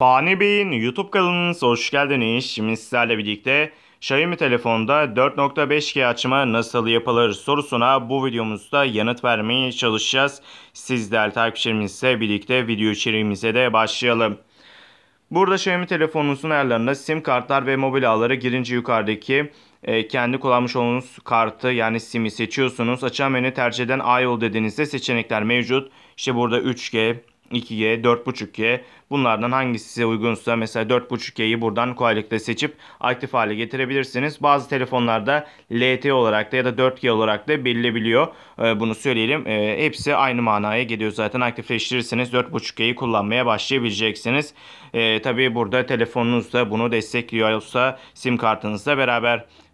Fani Bey'in YouTube kanalınıza hoş geldiniz. Şimdi sizlerle birlikte Xiaomi telefonda 4.5G açma nasıl yapılır sorusuna bu videomuzda yanıt vermeye çalışacağız. Sizler takipçilerimizle birlikte video içeriğimize de başlayalım. Burada Xiaomi telefonunuzun ayarlarında sim kartlar ve mobil ağları girince yukarıdaki e, kendi kullanmış olduğunuz kartı yani sim'i seçiyorsunuz. Açan menü tercih eden ayol dediğinizde seçenekler mevcut. İşte burada 3G, 2G, 4.5G bunlardan hangisi size uygunsa mesela 4.5G'yi buradan kolaylıkla seçip aktif hale getirebilirsiniz. Bazı telefonlarda LTE olarak da ya da 4G olarak da belirlebiliyor. Ee, bunu söyleyelim. Ee, hepsi aynı manaya geliyor zaten. Aktifleştirirseniz 4.5G'yi kullanmaya başlayabileceksiniz. Ee, tabii burada telefonunuz da bunu destekliyorsa sim kartınızla beraber